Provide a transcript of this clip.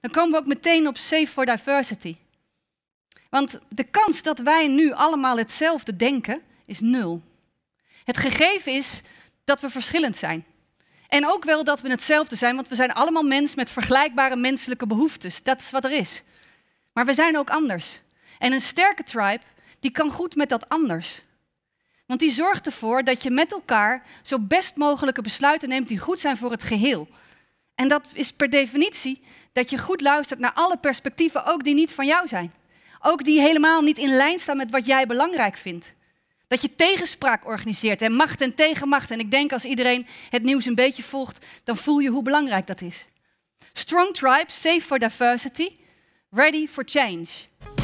dan komen we ook meteen op Safe for Diversity. Want de kans dat wij nu allemaal hetzelfde denken is nul. Het gegeven is dat we verschillend zijn. En ook wel dat we hetzelfde zijn, want we zijn allemaal mens met vergelijkbare menselijke behoeftes. Dat is wat er is. Maar we zijn ook anders. En een sterke tribe, die kan goed met dat anders. Want die zorgt ervoor dat je met elkaar zo best mogelijke besluiten neemt die goed zijn voor het geheel. En dat is per definitie dat je goed luistert naar alle perspectieven, ook die niet van jou zijn. Ook die helemaal niet in lijn staan met wat jij belangrijk vindt. Dat je tegenspraak organiseert en macht en tegenmacht. En ik denk als iedereen het nieuws een beetje volgt, dan voel je hoe belangrijk dat is. Strong tribes, safe for diversity, ready for change.